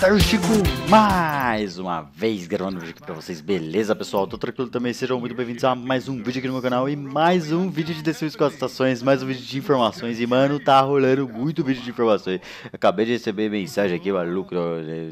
Tá o Chico Mar mais uma vez gravando um vídeo aqui pra vocês, beleza pessoal? Tô tranquilo também, sejam muito bem-vindos a mais um vídeo aqui no meu canal e mais um vídeo de The com as estações, mais um vídeo de informações e mano, tá rolando muito vídeo de informações. Acabei de receber mensagem aqui, maluco,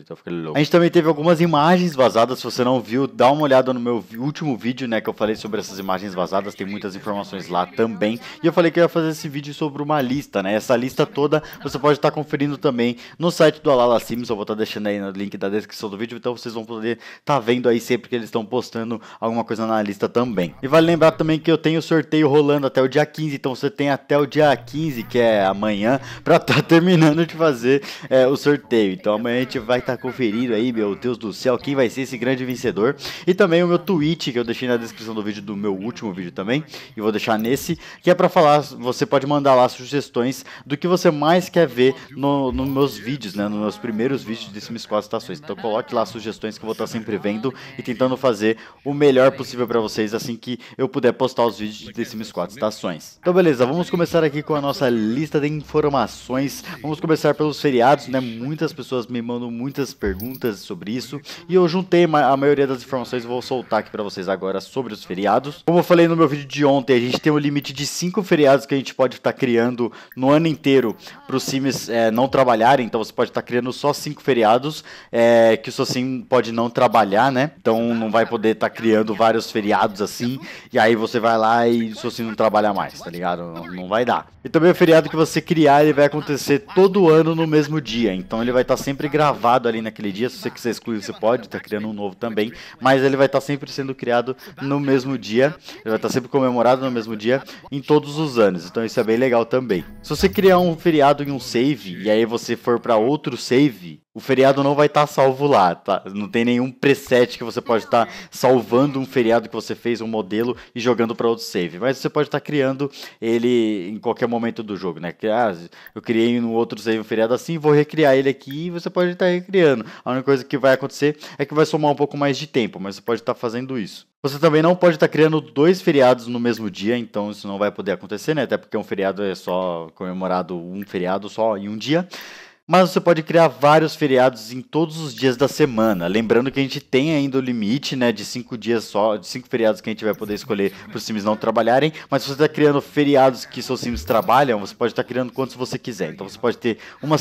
tô ficando louco. A gente também teve algumas imagens vazadas, se você não viu, dá uma olhada no meu último vídeo, né, que eu falei sobre essas imagens vazadas, tem muitas informações lá também. E eu falei que eu ia fazer esse vídeo sobre uma lista, né, essa lista toda você pode estar tá conferindo também no site do Alala Sims, eu vou estar tá deixando aí no link da descrição do vídeo, então então vocês vão poder estar tá vendo aí sempre que eles estão postando alguma coisa na lista também. E vale lembrar também que eu tenho sorteio rolando até o dia 15, então você tem até o dia 15, que é amanhã, para estar tá terminando de fazer é, o sorteio. Então amanhã a gente vai estar tá conferindo aí, meu Deus do céu, quem vai ser esse grande vencedor. E também o meu tweet, que eu deixei na descrição do vídeo do meu último vídeo também, e vou deixar nesse, que é para falar, você pode mandar lá sugestões do que você mais quer ver nos no meus vídeos, né, nos meus primeiros vídeos de Sims 4 Estações. Então coloque lá sugestões sugestões que eu vou estar sempre ah, vendo e tentando fazer o melhor possível para vocês assim que eu puder postar os vídeos de The Sims 4 Estações. Então beleza, vamos começar aqui com a nossa lista de informações. Vamos começar pelos feriados, né? Muitas pessoas me mandam muitas perguntas sobre isso e eu juntei a maioria das informações vou soltar aqui para vocês agora sobre os feriados. Como eu falei no meu vídeo de ontem, a gente tem um limite de 5 feriados que a gente pode estar criando no ano inteiro para os Sims é, eh, não trabalharem, então você pode estar criando só 5 feriados é, que o seu Sim pode não trabalhar, né? Então não vai poder estar tá criando vários feriados assim, e aí você vai lá e se você não trabalhar mais, tá ligado? Não, vai dar. E também o feriado que você criar, ele vai acontecer todo ano no mesmo dia, então ele vai estar tá sempre gravado ali naquele dia, se você quiser excluir, você pode estar tá criando um novo também, mas ele vai estar tá sempre sendo criado no mesmo dia, ele vai estar tá sempre comemorado no mesmo dia, em todos os anos, então isso é bem legal também. Se você criar um feriado em um save, e aí você for para outro save, o feriado não vai estar tá salvo lá, tá? Não tem nenhum preset que você pode estar tá é. salvando um feriado que você fez, um modelo, e jogando para outro save. Mas você pode estar tá criando ele em qualquer momento do jogo, né? Ah, eu criei no outro save um feriado assim, vou recriar ele aqui e você pode estar tá recriando. A única coisa que vai acontecer é que vai somar um pouco mais de tempo, mas você pode estar tá fazendo isso. Você também não pode estar tá criando dois feriados no mesmo dia, então isso não vai poder acontecer, né? Até porque um feriado é só comemorado um feriado só em um dia mas você pode criar vários feriados em todos os dias da semana. Lembrando que a gente tem ainda o limite, né, de cinco dias só, de cinco feriados que a gente vai poder escolher para os Sims não trabalharem. Mas se você está criando feriados que seus Sims trabalham, você pode estar tá criando quantos você quiser. Então você pode ter uma,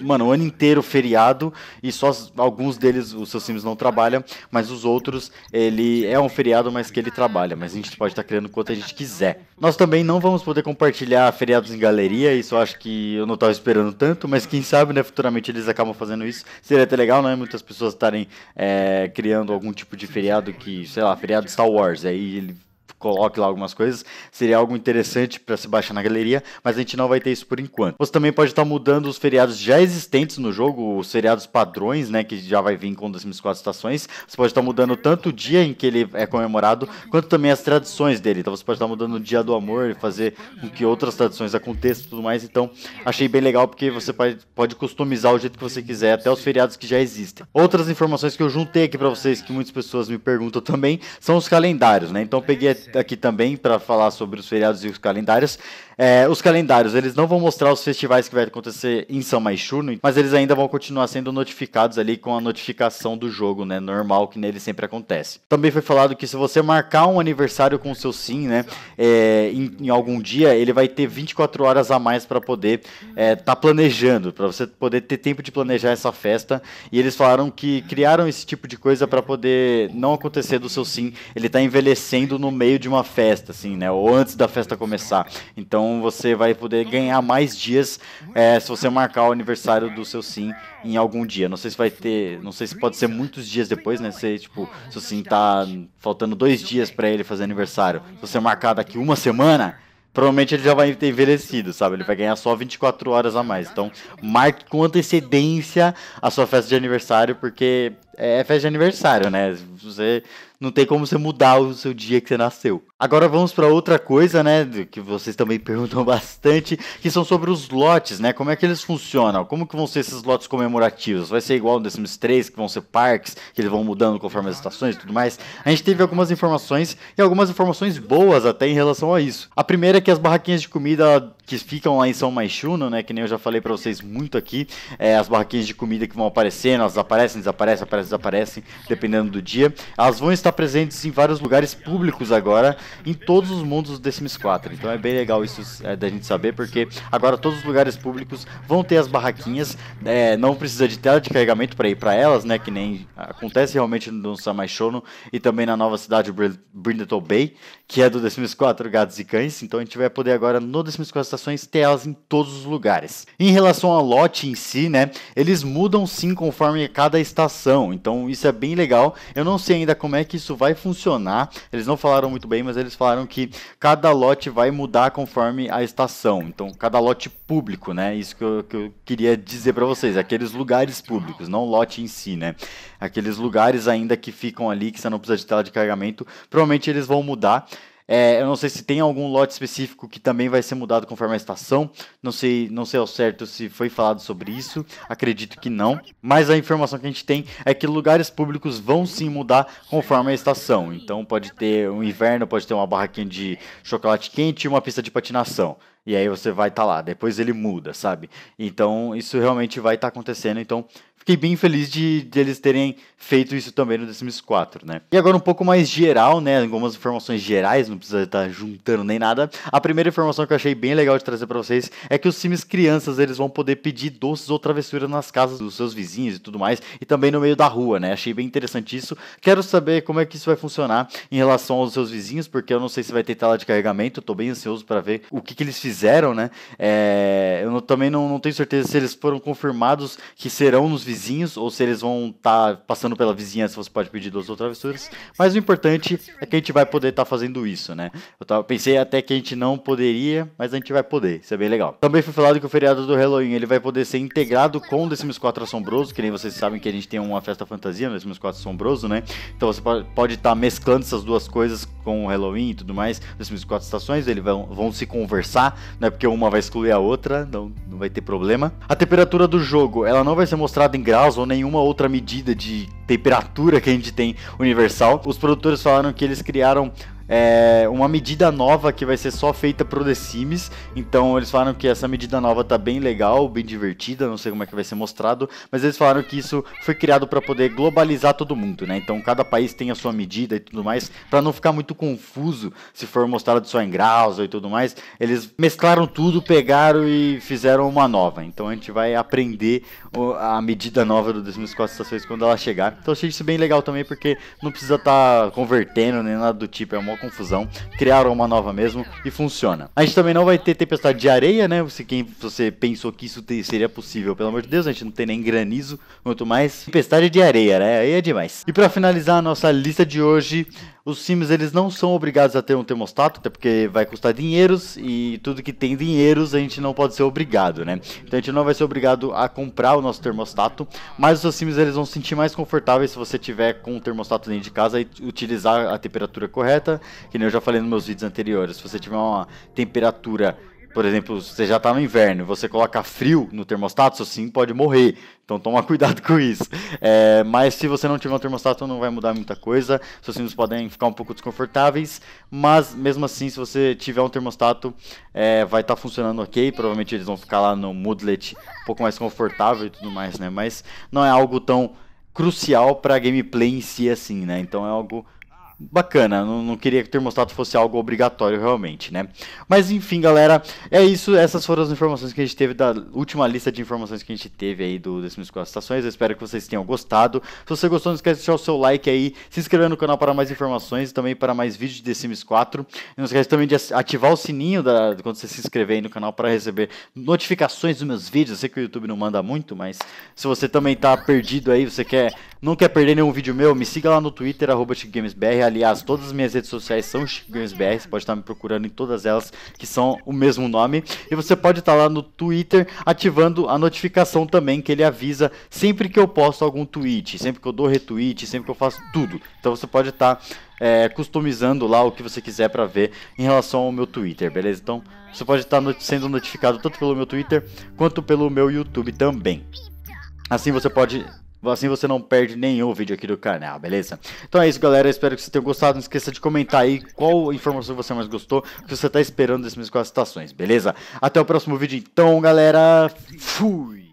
mano, um ano inteiro feriado e só alguns deles os seus Sims não trabalham, mas os outros ele é um feriado, mas que ele trabalha. Mas a gente pode estar tá criando quanto a gente quiser. Nós também não vamos poder compartilhar feriados em galeria. Isso eu acho que eu não estava esperando tanto, mas quem sabe sabe, né? Futuramente eles acabam fazendo isso. Seria até legal, né? Muitas pessoas estarem é, criando algum tipo de feriado que, sei lá, feriado Star Wars. Aí ele coloque lá algumas coisas, seria algo interessante para se baixar na galeria, mas a gente não vai ter isso por enquanto. Você também pode estar tá mudando os feriados já existentes no jogo, os feriados padrões, né, que já vai vir com 2004 estações. Você pode estar tá mudando tanto o dia em que ele é comemorado, quanto também as tradições dele. Então você pode estar tá mudando o dia do amor e fazer com que outras tradições aconteçam e tudo mais. Então achei bem legal porque você pode customizar o jeito que você quiser, até os feriados que já existem. Outras informações que eu juntei aqui para vocês que muitas pessoas me perguntam também são os calendários, né? Então peguei aqui também para falar sobre os feriados e os calendários. É, os calendários, eles não vão mostrar os festivais que vai acontecer em São Maixuno, mas eles ainda vão continuar sendo notificados ali com a notificação do jogo, né? Normal que nele sempre acontece. Também foi falado que se você marcar um aniversário com o seu sim, né? É, em, em, algum dia, ele vai ter 24 horas a mais para poder estar é, tá planejando, para você poder ter tempo de planejar essa festa. E eles falaram que criaram esse tipo de coisa para poder não acontecer do seu sim. Ele tá envelhecendo no meio meio de uma festa, assim, né? Ou antes da festa começar. Então você vai poder ganhar mais dias é, se você marcar o aniversário do seu sim em algum dia. Não sei se vai ter. Não sei se pode ser muitos dias depois, né? Se, tipo, se o sim tá faltando dois dias para ele fazer aniversário. Se você marcar daqui uma semana provavelmente ele já vai ter envelhecido, sabe? Ele vai ganhar só 24 horas a mais. Então, marque com antecedência a sua festa de aniversário, porque é, é festa de aniversário, né? Você não tem como você mudar o seu dia que você nasceu. Agora vamos para outra coisa, né, que vocês também perguntam bastante, que são sobre os lotes, né? Como é que eles funcionam? Como que vão ser esses lotes comemorativos? Vai ser igual no The 3, que vão ser parques, que eles vão mudando conforme as estações e tudo mais? A gente teve algumas informações e algumas informações boas até em relação a isso. A primeira é que as barraquinhas de comida que ficam lá em São Maixuno, né, que nem eu já falei para vocês muito aqui, é, as barraquinhas de comida que vão aparecendo, elas aparecem, desaparecem, aparecem desaparecem, dependendo do dia. Elas vão estar presentes em vários lugares públicos agora, em todos os mundos do The Sims 4. Então é bem legal isso é, da gente saber, porque agora todos os lugares públicos vão ter as barraquinhas, é, não precisa de tela de carregamento para ir para elas, né? Que nem acontece realmente no Samai Shono e também na nova cidade Brindleton Bay, que é do The Sims 4 Gatos e Cães. Então a gente vai poder agora no The Sims 4 Estações ter elas em todos os lugares. Em relação ao lote em si, né? Eles mudam sim conforme cada estação. Então isso é bem legal. Eu não sei ainda como é que isso vai funcionar. Eles não falaram muito bem, mas eles falaram que cada lote vai mudar conforme a estação. Então cada lote público, né? Isso que eu, que eu queria dizer para vocês, aqueles lugares públicos, não lote em si, né? Aqueles lugares ainda que ficam ali que você não precisa de tela de carregamento, provavelmente eles vão mudar. É, eu não sei se tem algum lote específico que também vai ser mudado conforme a estação. Não sei, não sei ao certo se foi falado sobre isso. Acredito que não. Mas a informação que a gente tem é que lugares públicos vão sim mudar conforme a estação. Então pode ter um inverno, pode ter uma barraquinha de chocolate quente e uma pista de patinação. E aí você vai estar tá lá. Depois ele muda, sabe? Então isso realmente vai estar tá acontecendo. Então fiquei bem feliz de, de, eles terem feito isso também no The Sims 4, né? E agora um pouco mais geral, né? Algumas informações gerais, não precisa estar tá juntando nem nada. A primeira informação que eu achei bem legal de trazer para vocês é que os Sims crianças, eles vão poder pedir doces ou travessuras nas casas dos seus vizinhos e tudo mais, e também no meio da rua, né? Achei bem interessante isso. Quero saber como é que isso vai funcionar em relação aos seus vizinhos, porque eu não sei se vai ter tela de carregamento, tô bem ansioso para ver o que, que eles fizeram, né? É... eu não, também não, não tenho certeza se eles foram confirmados que serão nos vizinhos vizinhos, ou se eles vão estar tá passando pela vizinhança, você pode pedir duas ou travessuras. Mas o importante é que a gente vai poder estar tá fazendo isso, né? Eu tava, pensei até que a gente não poderia, mas a gente vai poder. Isso é bem legal. Também foi falado que o feriado do Halloween ele vai poder ser integrado com o The 4 Assombroso, que nem vocês sabem que a gente tem uma festa fantasia no The 4 Assombroso, né? Então você pode estar tá mesclando essas duas coisas com o Halloween e tudo mais. The 4 Estações, eles vão, vão se conversar, não é porque uma vai excluir a outra, não, não vai ter problema. A temperatura do jogo, ela não vai ser mostrada em graus ou nenhuma outra medida de temperatura que a gente tem universal. Os produtores falaram que eles criaram é, uma medida nova que vai ser só feita pro The Sims. Então eles falaram que essa medida nova tá bem legal, bem divertida, não sei como é que vai ser mostrado, mas eles falaram que isso foi criado para poder globalizar todo mundo, né? Então cada país tem a sua medida e tudo mais, para não ficar muito confuso se for mostrado só em graus e tudo mais. Eles mesclaram tudo, pegaram e fizeram uma nova. Então a gente vai aprender a medida nova do 4 estações quando ela chegar. Então achei isso bem legal também, porque não precisa estar tá convertendo nem nada do tipo, é uma confusão, criaram uma nova mesmo e funciona. A gente também não vai ter tempestade de areia, né? Se quem você pensou que isso te, seria possível, pelo amor de Deus, a gente não tem nem granizo, quanto mais tempestade de areia, né? Aí é demais. E para finalizar a nossa lista de hoje, os times eles não são obrigados a ter um termostato, até porque vai custar dinheiros e tudo que tem dinheiros a gente não pode ser obrigado, né? Então a gente não vai ser obrigado a comprar o nosso termostato, mas os seus times eles vão se sentir mais confortáveis se você tiver com o termostato dentro de casa e utilizar a temperatura correta, que nem eu já falei nos meus vídeos anteriores. Se você tiver uma temperatura por exemplo, você já está no inverno e você coloca frio no termostato, você sim pode morrer. Então toma cuidado com isso. É, mas se você não tiver um termostato, não vai mudar muita coisa. Seus sinos podem ficar um pouco desconfortáveis, mas mesmo assim, se você tiver um termostato, é, vai estar tá funcionando ok. Provavelmente eles vão ficar lá no moodlet um pouco mais confortável e tudo mais, né? Mas não é algo tão crucial para a gameplay em si assim, né? Então é algo bacana, não, não queria que o termostato fosse algo obrigatório realmente, né? Mas enfim, galera, é isso. Essas foram as informações que a gente teve da última lista de informações que a gente teve aí do Décimas Quatro Estações. Eu espero que vocês tenham gostado. Se você gostou, não esquece de deixar o seu like aí, se inscrever no canal para mais informações e também para mais vídeos de The Sims 4. E não esquece também de ativar o sininho da, quando você se inscrever aí no canal para receber notificações dos meus vídeos. Eu sei que o YouTube não manda muito, mas se você também tá perdido aí, você quer não quer perder nenhum vídeo meu, me siga lá no Twitter, arroba GamesBR aliás, todas as minhas redes sociais são Chico você pode estar me procurando em todas elas que são o mesmo nome. E você pode estar lá no Twitter ativando a notificação também, que ele avisa sempre que eu posto algum tweet, sempre que eu dou retweet, sempre que eu faço tudo. Então você pode estar é, customizando lá o que você quiser para ver em relação ao meu Twitter, beleza? Então você pode estar not sendo notificado tanto pelo meu Twitter quanto pelo meu YouTube também. Assim você pode Assim você não perde nenhum vídeo aqui do canal, beleza? Então é isso, galera. Espero que vocês tenham gostado. Não esqueça de comentar aí qual informação você mais gostou, o que você está esperando dessas minhas citações, beleza? Até o próximo vídeo, então, galera. Fui!